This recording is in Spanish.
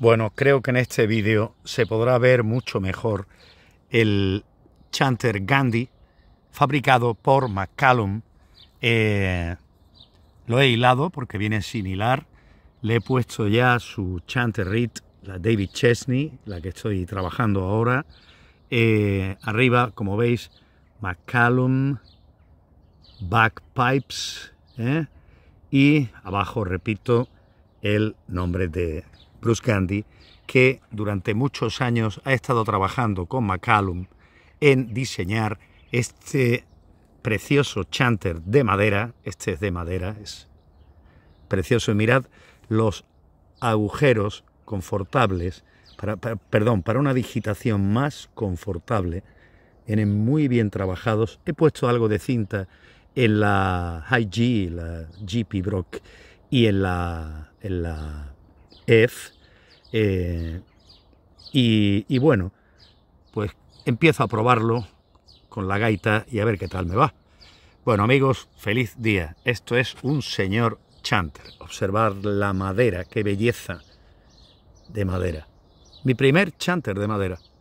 Bueno, creo que en este vídeo se podrá ver mucho mejor el Chanter Gandhi fabricado por McCallum. Eh, lo he hilado porque viene sin hilar. Le he puesto ya su Chanter Reed, la David Chesney, la que estoy trabajando ahora. Eh, arriba, como veis, McCallum, Backpipes ¿eh? y abajo, repito, el nombre de Bruce Gandhi, que durante muchos años ha estado trabajando con McCallum en diseñar este precioso chanter de madera, este es de madera, es precioso, mirad los agujeros confortables, para, perdón, para una digitación más confortable, vienen muy bien trabajados, he puesto algo de cinta en la High G, la GP Brock, y en la, en la F, eh, y, y bueno, pues empiezo a probarlo con la gaita y a ver qué tal me va. Bueno amigos, feliz día. Esto es un señor chanter. Observar la madera, qué belleza de madera. Mi primer chanter de madera.